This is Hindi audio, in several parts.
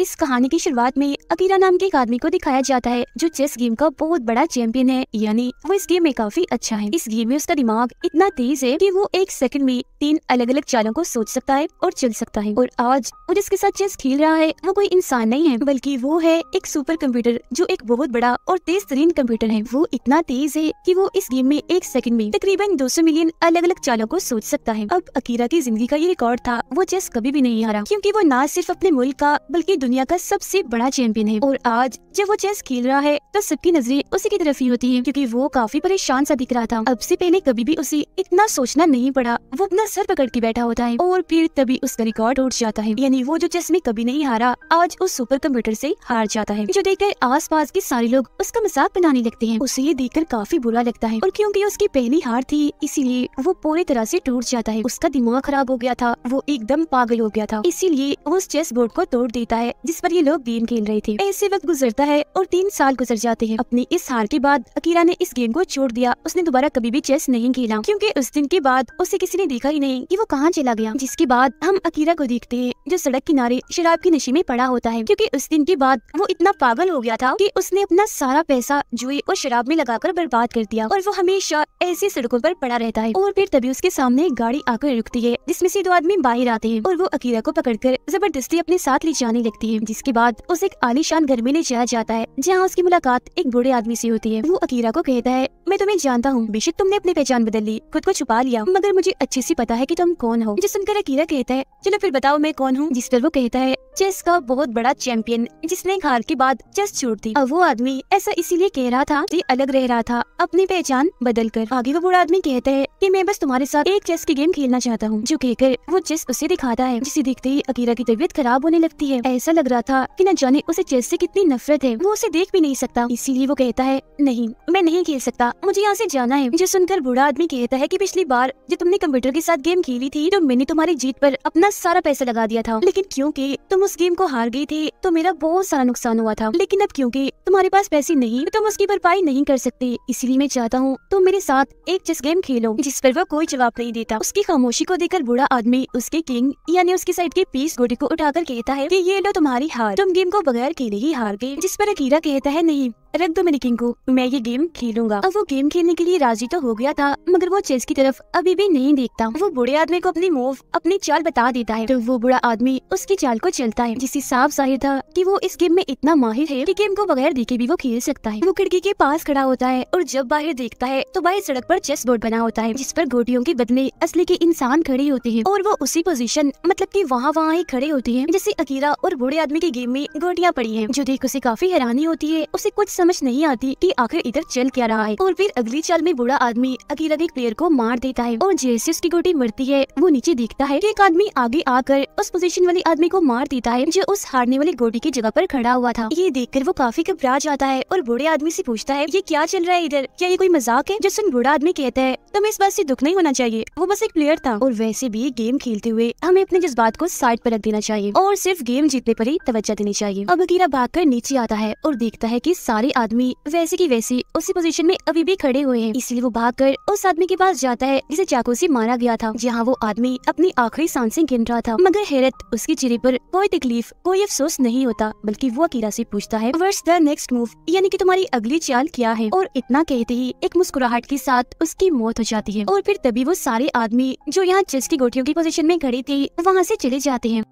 इस कहानी की शुरुआत में अकीरा नाम के एक आदमी को दिखाया जाता है जो चेस गेम का बहुत बड़ा चैंपियन है यानी वो इस गेम में काफी अच्छा है इस गेम में उसका दिमाग इतना तेज है कि वो एक सेकंड में तीन अलग अलग चालों को सोच सकता है और चल सकता है और आज वो जिसके साथ चेस खेल रहा है वो कोई इंसान नहीं है बल्कि वो है एक सुपर कम्प्यूटर जो एक बहुत बड़ा और तेज तरीन कंप्यूटर है वो इतना तेज है की वो इस गेम में एक सेकंड में तकरीबन दो मिलियन अलग अलग चालों को सोच सकता है अब अकीरा की जिंदगी का ये रिकॉर्ड था वो चेस कभी भी नहीं हारा क्यूँकी वो न सिर्फ अपने मुल्क का बल्कि दुनिया का सबसे बड़ा चैंपियन है और आज जब वो चेस खेल रहा है तो सबकी नजरें उसी की तरफ ही होती है क्योंकि वो काफी परेशान सा दिख रहा था अब से पहले कभी भी उसे इतना सोचना नहीं पड़ा वो अपना सर पकड़ के बैठा होता है और फिर तभी उसका रिकॉर्ड उठ जाता है यानी वो जो चेस में कभी नहीं हारा आज उस सुपर कम्प्यूटर ऐसी हार जाता है जो देखकर पास के सारे लोग उसका मजाक बनाने लगते है उसे ये देखकर काफी बुरा लगता है और क्यूँकी उसकी पहली हार थी इसीलिए वो पूरी तरह ऐसी टूट जाता है उसका दिमाग खराब हो गया था वो एकदम पागल हो गया था इसीलिए उस चेस बोर्ड को तोड़ देता है जिस पर ये लोग गेम खेल रहे थे ऐसे वक्त गुजरता है और तीन साल गुजर जाते हैं अपनी इस हार के बाद अकीरा ने इस गेम को छोड़ दिया उसने दोबारा कभी भी चेस नहीं खेला क्योंकि उस दिन के बाद उसे किसी ने देखा ही नहीं कि वो कहाँ चला गया जिसके बाद हम अकीरा को देखते हैं जो सड़क किनारे शराब के नशे में पड़ा होता है क्योंकि उस दिन के बाद वो इतना पागल हो गया था कि उसने अपना सारा पैसा जुए और शराब में लगाकर बर्बाद कर दिया और वो हमेशा ऐसी सड़कों पर पड़ा रहता है और फिर तभी उसके सामने एक गाड़ी आकर रुकती है जिसमें से दो आदमी बाहर आते हैं और वो अकीरा को पकड़कर जबरदस्ती अपने साथ ले जाने लगती जाती है जिसके बाद उसे एक आलीशान घर में ले जाया जाता है जहाँ उसकी मुलाकात एक बुढ़े आदमी से होती है वो अकीरा को कहता है मैं तुम्हें जानता हूँ बेशक तुमने अपनी पहचान बदल ली खुद को छुपा लिया मगर मुझे अच्छे से पता है की तुम कौन हो जो सुनकर अकीरा कहता है चलो फिर बताओ मैं कौन हूँ जिस पर वो कहता है चेस का बहुत बड़ा चैंपियन जिसने हार के बाद चेस छोड़ दी और वो आदमी ऐसा इसीलिए कह रहा था कि अलग रह रहा था अपनी पहचान बदल कर आगे वो बुरा आदमी कहता है कि मैं बस तुम्हारे साथ एक चेस की गेम खेलना चाहता हूँ जो कहकर वो चेस उसे दिखाता है जिसे देखते ही अकीरा की तबीयत खराब होने लगती है ऐसा लग रहा था कि न जाने उसे चेस से कितनी नफरत है वो उसे देख भी नहीं सकता इसीलिए वो कहता है नहीं मैं नहीं खेल सकता मुझे यहाँ से जाना है जो सुनकर बूढ़ा आदमी कहता है कि पिछली बार जब तुमने कंप्यूटर के साथ गेम खेली थी तो मैंने तुम्हारी जीत पर अपना सारा पैसा लगा दिया था लेकिन क्योंकि तुम उस गेम को हार गई थी तो मेरा बहुत सारा नुकसान हुआ था लेकिन अब क्योंकि तुम्हारे पास पैसे नहीं तो तुम उसकी भरपाई नहीं कर सकते इसीलिए मैं चाहता हूँ तुम मेरे साथ एक चेस गेम खेलो जिस पर वह कोई जवाब नहीं देता उसकी खामोशी को देकर बूढ़ा आदमी उसके किंग यानी उसकी साइड के पीस गोटी को उठाकर कहता है की ये लो तुम्हारी हार तुम गेम को बगैर खेले ही हार गए जिस पर अकीरा कहता है नहीं रख दो मेरी किंग को मैं ये गेम खेलूंगा अब वो गेम खेलने के लिए राजी तो हो गया था मगर वो चेस की तरफ अभी भी नहीं देखता वो बुढ़े आदमी को अपनी मूव अपनी चाल बता देता है तो वो बुरा आदमी उसकी चाल को चलता है जिससे साफ जाहिर था कि वो इस गेम में इतना माहिर है कि गेम को बगैर देखे भी वो खेल सकता है वो खिड़की के पास खड़ा होता है और जब बाहर देखता है तो बाहर सड़क पर चेस बोर्ड बना होता है जिस पर गोटियों के बदले असली के इंसान खड़े होते हैं और वो उसी पोजिशन मतलब की वहाँ वहाँ ही खड़े होते हैं जैसे अकीरा और बूढ़े आदमी की गेम में गोटियाँ पड़ी है जो देख उसे काफी हैरानी होती है उसे कुछ समझ नहीं आती की आखिर इधर चल क्या रहा है और फिर अगली चाल में बूढ़ा आदमी अगीरगी प्लेयर को मार देता है और जैसे उसकी गोटी मरती है वो नीचे देखता है एक आदमी आगे आकर उस पोजिशन वाले आदमी को मार देता है जो उस हारने वाली गोटी की जगह आरोप खड़ा हुआ था ये देख वो काफी घबरा जाता है और बूढ़े आदमी ऐसी पूछता है ये क्या चल रहा है इधर क्या ये कोई मजाक है जो सुन बूढ़ा आदमी कहता है तुम्हें इस बात ऐसी दुख नहीं होना चाहिए वो बस एक प्लेयर था और वैसे भी गेम खेलते हुए हमें अपने जज्बात को साइड पर रख देना चाहिए और सिर्फ गेम जीतने पर ही तवज्जो देनी चाहिए अब अकीरा भाग कर नीचे आता है और देखता है की सारे आदमी वैसे की वैसे उसी पोजीशन में अभी भी खड़े हुए हैं इसलिए वो भाग कर उस आदमी के पास जाता है जिसे चाकू ऐसी मारा गया था जहाँ वो आदमी अपनी आखिरी सांसें गिन रहा था मगर हैरत उसके चेहरे पर कोई तकलीफ कोई अफसोस नहीं होता बल्कि वो अकीरा से पूछता है वर्ष द नेक्स्ट मूव यानी कि तुम्हारी अगली चाल क्या है और इतना कहते ही एक मुस्कुराहट के साथ उसकी मौत हो जाती है और फिर तभी वो सारे आदमी जो यहाँ चिस्की की गोटियों की पोजीशन में खड़ी थी वहाँ से चले जाते हैं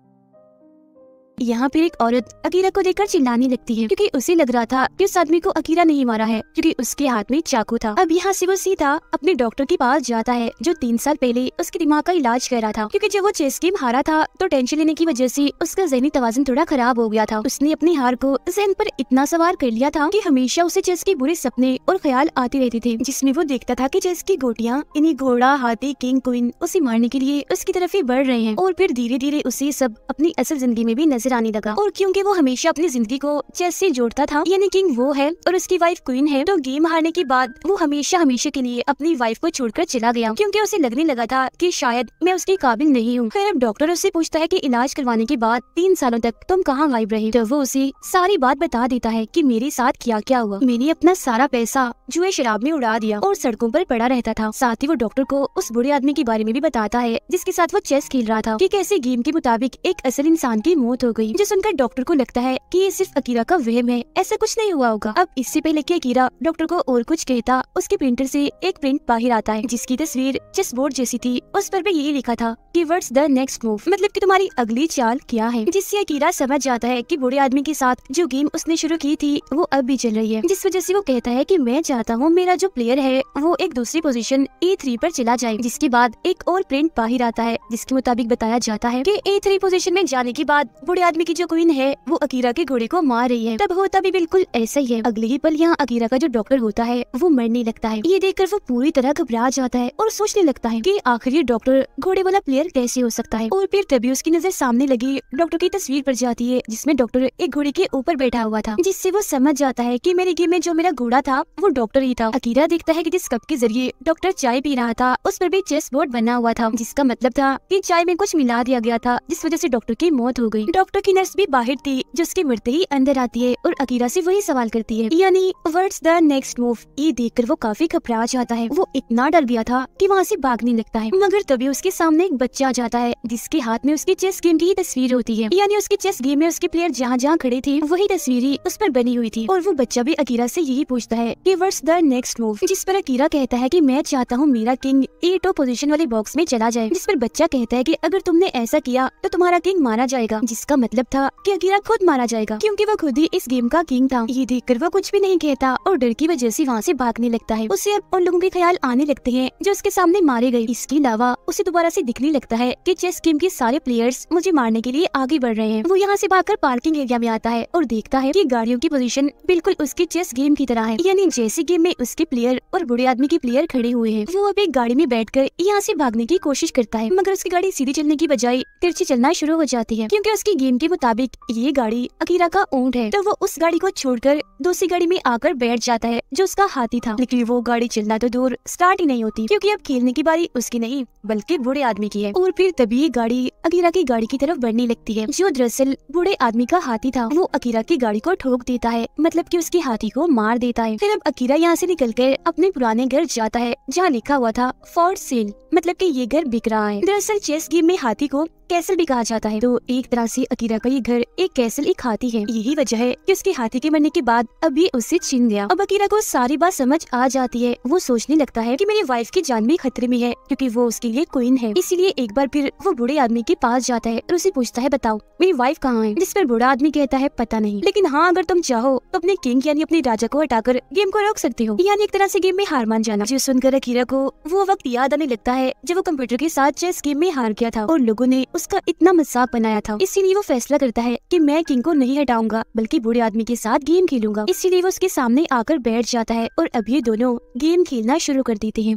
यहाँ पर एक औरत अकीरा को देखकर चिल्लाने लगती है क्योंकि उसे लग रहा था कि उस आदमी को अकीरा नहीं मारा है क्योंकि उसके हाथ में चाकू था अब यहाँ से वो सीधा अपने डॉक्टर के पास जाता है जो तीन साल पहले उसके दिमाग का इलाज कर रहा था क्योंकि जब वो चेस गेम हारा था तो टेंशन लेने की वजह से उसका जहनी तवाजन थोड़ा खराब हो गया था उसने अपनी हार को जहन पर इतना सवार कर लिया था की हमेशा उसे चेस के बुरे सपने और ख्याल आते रहते थे जिसमे वो देखता था की चेस की गोटियाँ इन्हीं घोड़ा हाथी किंग क्वीन उसे मारने के लिए उसकी तरफ ही बढ़ रहे हैं और फिर धीरे धीरे उसे सब अपनी असल जिंदगी में भी नजर नजर आने लगा और क्योंकि वो हमेशा अपनी जिंदगी को चेस से जोड़ता था यानी किंग वो है और उसकी वाइफ क्वीन है तो गेम हारने के बाद वो हमेशा हमेशा के लिए अपनी वाइफ को छोड़कर चला गया क्योंकि उसे लगने लगा था कि शायद मैं उसके काबिल नहीं हूँ फिर अब डॉक्टर उससे पूछता है कि इलाज करवाने के बाद तीन सालों तक तुम कहाँ गायब रहे तो वो उसे सारी बात बता देता है कि मेरे साथ क्या क्या हुआ मैंने अपना सारा पैसा जुए शराब में उड़ा दिया और सड़कों पर पड़ा रहता था साथ ही वो डॉक्टर को उस बुरे आदमी के बारे में भी बताता है जिसके साथ वो चेस खेल रहा था कि कैसे गेम के मुताबिक एक असल इंसान की मौत हो गई जो सुनकर डॉक्टर को लगता है कि ये सिर्फ अकीरा का वहम है ऐसा कुछ नहीं हुआ होगा अब इससे पहले कि अकीरा डॉक्टर को और कुछ कहता उसके प्रिंटर से एक प्रिंट बाहर आता है जिसकी तस्वीर चेस बोर्ड जैसी थी उस पर भी यही लिखा था की वर्ड्स द नेक्स्ट मूव मतलब की तुम्हारी अगली चाल क्या है जिससे अकीरा समझ जाता है की बूढ़े आदमी के साथ जो गेम उसने शुरू की थी वो अब भी चल रही है जिस वजह से वो कहता है की मैं चाहता हूँ मेरा जो प्लेयर है वो एक दूसरी पोजिशन ए थ्री पर चला जाए जिसके बाद एक और प्रिंट बाहर आता है जिसके मुताबिक बताया जाता है की ए थ्री पोजीशन में जाने के बाद बुढ़े आदमी की जो क्वीन है वो अकीरा के घोड़े को मार रही है तब होता भी बिल्कुल ऐसा ही है अगले ही पल यहाँ अकीरा का जो डॉक्टर होता है वो मरने लगता है ये देखकर वो पूरी तरह घबरा जाता है और सोचने लगता है की आखिर ये डॉक्टर घोड़े वाला प्लेयर कैसे हो सकता है और फिर तभी उसकी नजर सामने लगी डॉक्टर की तस्वीर पर जाती है जिसमे डॉक्टर एक घोड़े के ऊपर बैठा हुआ था जिससे वो समझ जाता है की मेरे गेम में जो मेरा घोड़ा था वो डॉक्टर ही था अकीरा देखता है की जिस कप के जरिए डॉक्टर चाय पी रहा था उस पर भी चेस बोर्ड बना हुआ था जिसका मतलब था की चाय में कुछ मिला दिया गया था जिस वजह से डॉक्टर की मौत हो गई डॉक्टर डॉक्टर की नर्स भी बाहर थी जिसके मृत ही अंदर आती है और अकीरा से वही सवाल करती है यानी वर्ड्स द नेक्स्ट मूव ये देखकर वो काफी घबरा जाता है वो इतना डर गया था कि वहाँ से भागने लगता है मगर तभी उसके सामने एक बच्चा आ जाता है जिसके हाथ में उसकी चेस गेम की ही तस्वीर होती है यानी उसके चेस गेम में उसके प्लेयर जहाँ जहाँ खड़े थे वही तस्वीर ही उस पर बनी हुई थी और वो बच्चा भी अकीरा से यही पूछता है कि वर्ड्स द नेक्स्ट मूव जिस पर अकीरा कहता है की मैं चाहता हूँ मेरा किंग एटो पोजिशन वाले बॉक्स में चला जाए जिस पर बच्चा कहता है की अगर तुमने ऐसा किया तो तुम्हारा किंग मारा जाएगा जिसका मतलब था कि अकीरा खुद मारा जाएगा क्योंकि वो खुद ही इस गेम का किंग था ये देखकर वो कुछ भी नहीं कहता और डर की वजह से वहाँ से भागने लगता है उसे अब उन लोगों के ख्याल आने लगते हैं जो उसके सामने मारे गए इसके अलावा उसे दोबारा से दिखने लगता है कि चेस गेम के सारे प्लेयर्स मुझे मारने के लिए आगे बढ़ रहे हैं वो यहाँ से भागकर पार्किंग एरिया में आता है और देखता है की गाड़ियों की पोजीशन बिल्कुल उसके चेस गेम की तरह है यानी जैसे गेम में उसके प्लेयर और बुढ़े आदमी के प्लेयर खड़े हुए हैं वो अब एक गाड़ी में बैठ कर यहाँ से भागने की कोशिश करता है मगर उसकी गाड़ी सीधी चलने की बजाय तिरछी चलना शुरू हो जाती है क्यूँकी उसकी गेम के मुताबिक ये गाड़ी अकीरा का ऊँट है तो वो उस गाड़ी को छोड़कर दूसरी गाड़ी में आकर बैठ जाता है जो उसका हाथी था लेकिन वो गाड़ी चलना तो दूर स्टार्ट ही नहीं होती क्योंकि अब खेलने की बारी उसकी नहीं बल्कि बूढ़े आदमी की है और फिर तभी गाड़ी अकीरा की गाड़ी की तरफ बढ़ने लगती है जो दरअसल बूढ़े आदमी का हाथी था वो अकीरा की गाड़ी को ठोक देता है मतलब की उसके हाथी को मार देता है फिर अब अकीरा यहाँ से निकलकर अपने पुराने घर जाता है जहाँ लिखा हुआ था फॉर सेल मतलब की ये घर बिक रहा है दरअसल चेस गेम में हाथी को कैसल भी कहा जाता है तो एक तरह से अकीरा का ये घर एक कैसल एक हाथी है यही वजह है कि उसके हाथी के मरने के बाद अभी उससे छीन गया अब अकीरा को सारी बात समझ आ जाती है वो सोचने लगता है कि मेरी वाइफ की जान भी खतरे में है क्योंकि वो उसके लिए क्वीन है इसीलिए एक बार फिर वो बुढ़े आदमी के पास जाता है और उसे पूछता है बताओ मेरी वाइफ कहाँ है जिस पर बुरा आदमी कहता है पता नहीं लेकिन हाँ अगर तुम चाहो तो अपने किंग यानी अपने राजा को हटाकर गेम को रोक सकते हो यानी एक तरह से गेम में हार मान जाना जो सुनकर अखीरा को वो वक्त याद आने लगता है जब वो कंप्यूटर के साथ चेस गेम में हार गया था और लोगो ने उसका इतना मजाक बनाया था इसीलिए वो फैसला करता है की मैं किंग को नहीं हटाऊंगा बल्कि बुढ़े आदमी के साथ गेम खेलूंगा इसीलिए वो उसके सामने आकर बैठ जाता है और अब ये दोनों गेम खेलना शुरू कर देते हैं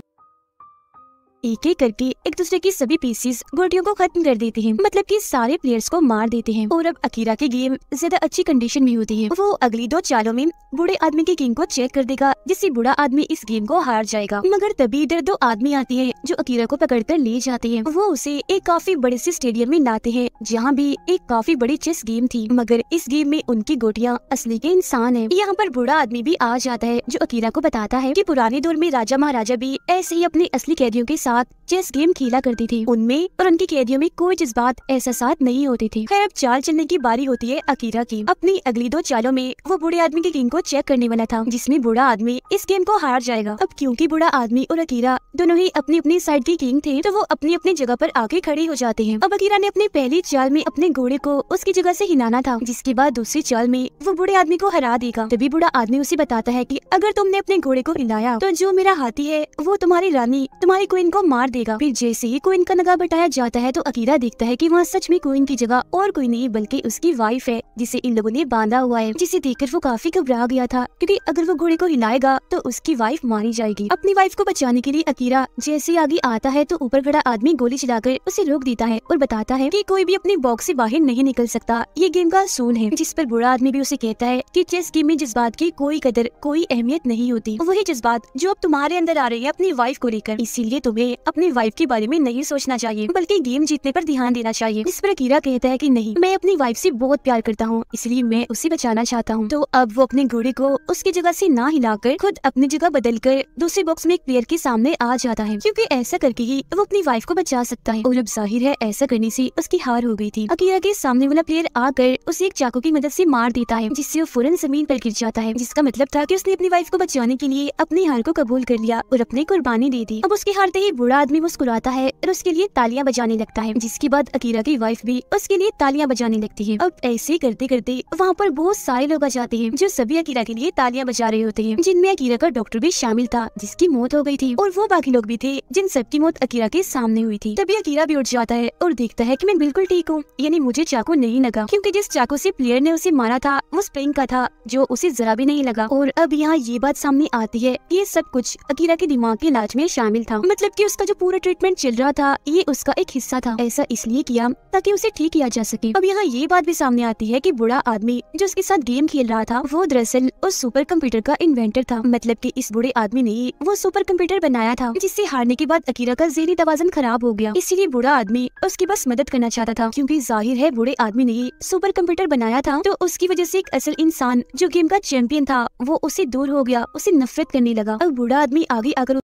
एक एक करके एक दूसरे की सभी पीसीस गोटियों को खत्म कर देते हैं मतलब की सारे प्लेयर्स को मार देते हैं और अब अकीरा की गेम ज्यादा अच्छी कंडीशन में होती है वो अगली दो चालों में बूढ़े आदमी की गेम को चेक कर देगा जिससे बूढ़ा आदमी इस गेम को हार जाएगा मगर तभी इधर दो आदमी आते हैं जो अकीरा को पकड़ कर ले जाते हैं वो उसे एक काफी बड़े से स्टेडियम में लाते हैं जहाँ भी एक काफी बड़ी चेस गेम थी मगर इस गेम में उनकी गोटियाँ असली के इंसान है यहाँ पर बूढ़ा आदमी भी आ जाता है जो अकीरा को बताता है की पुराने दौर में राजा महाराजा भी ऐसे ही अपने असली कैदियों के साथ साथ चेस गेम खेला करती थी उनमें और उनके कैदियों में कोई जज्बात एहसास नहीं होती थी खैर अब चाल चलने की बारी होती है अकीरा की अपनी अगली दो चालों में वो बूढ़े आदमी की किंग को चेक करने वाला था जिसमें बूढ़ा आदमी इस गेम को हार जाएगा अब क्यूँकी बूढ़ा आदमी और अकीरा दोनों ही अपनी अपनी साइड की किंग थे तो वो अपनी अपनी जगह आरोप आके खड़े हो जाते हैं अब अकीरा ने अपनी पहली चाल में अपने घोड़े को उसकी जगह ऐसी हिलाना था जिसके बाद दूसरी चाल में वो बूढ़े आदमी को हरा देगा तभी बूढ़ा आदमी उसे बताता है की अगर तुमने अपने घोड़े को हिलाया तो जो मेरा हाथी है वो तुम्हारी रानी तुम्हारी क्वीन को मार देगा फिर जैसे ही कोइन का नगा बटाया जाता है तो अकीरा देखता है की वहाँ सच में कोइन की जगह और कोई नहीं बल्कि उसकी वाइफ है जिसे इन लोगों ने बांधा हुआ है जिसे देखकर वो काफी घबरा गया था क्योंकि अगर वो घोड़े को हिलाएगा तो उसकी वाइफ मारी जाएगी अपनी वाइफ को बचाने के लिए अकीरा जैसे आगे आता है तो ऊपर खड़ा आदमी गोली चलाकर उसे रोक देता है और बताता है कि कोई भी अपने बॉक्स से बाहर नहीं निकल सकता ये गेम का असूल है जिस पर बुरा आदमी भी उसे कहता है कि चेस गेम में जज्बात की कोई कदर कोई अहमियत नहीं होती वही जज्बात जो अब तुम्हारे अंदर आ रही है अपनी वाइफ को लेकर इसीलिए तुम्हें अपनी वाइफ के बारे में नहीं सोचना चाहिए बल्कि गेम जीतने पर ध्यान देना चाहिए इस पर कीरा कहता है कि नहीं मैं अपनी वाइफ से बहुत प्यार करता हूँ इसलिए मैं उसे बचाना चाहता हूँ तो अब वो अपने घोड़े को उसकी जगह से ना हिलाकर खुद अपनी जगह बदल कर दूसरे बॉक्स में एक प्लेयर के सामने आ जाता है क्यूँकी ऐसा करके ही वो अपनी वाइफ को बचा सकता है और अब जाहिर है ऐसा करने से उसकी हार हो गयी थी अकीरा के सामने वाला प्लेयर आकर उसे एक चाकू की मदद से मार देता है जिससे वो फौरन जमीन पर गिर जाता है जिसका मतलब था कि उसने अपनी वाइफ को बचाने के लिए अपनी हार को कबूल कर लिया और अपनी कुर्बानी दे दी अब उसके हारते तो ही बूढ़ा आदमी मुस्कुराता है और उसके लिए तालियां बजाने लगता है जिसके बाद अकीरा की वाइफ भी उसके लिए तालियां बजाने लगती है अब ऐसे करते करते वहाँ पर बहुत सारे लोग आ जाते हैं जो सभी अकीरा के लिए तालियां बजा रहे होते हैं जिनमें अकीरा का डॉक्टर भी शामिल था जिसकी मौत हो गई थी और वो बाकी लोग भी थे जिन सबकी मौत अकीरा के सामने हुई थी तभी अकीरा भी उठ जाता है और देखता है की मैं बिल्कुल ठीक हूँ यानी मुझे चाकू नहीं लगा क्यूँकी जिस चाकू ऐसी प्लेयर ने उसे मारा था वो स्प्रिंग का था जो उसे जरा भी नहीं लगा और अब यहाँ ये बात सामने आती है ये सब कुछ अकीरा के दिमाग के इलाज में शामिल था मतलब की उसका जो पूरा ट्रीटमेंट चल रहा था ये उसका एक हिस्सा था ऐसा इसलिए किया ताकि उसे ठीक किया जा सके अब यहाँ ये बात भी सामने आती है कि बुरा आदमी जो उसके साथ गेम खेल रहा था वो दरअसल उस सुपर कंप्यूटर का इन्वेंटर था मतलब कि इस बुरे आदमी ने वो सुपर कंप्यूटर बनाया था जिससे हारने के बाद अकीरा का जहरी तवाजन खराब हो गया इसीलिए बुरा आदमी उसकी बस मदद करना चाहता था क्यूँकी जाहिर है बुरे आदमी ने सुपर कंप्यूटर बनाया था तो उसकी वजह ऐसी एक असल इंसान जो गेम का चैंपियन था वो उसे दूर हो गया उसे नफरत करने लगा और बुरा आदमी आगे आकर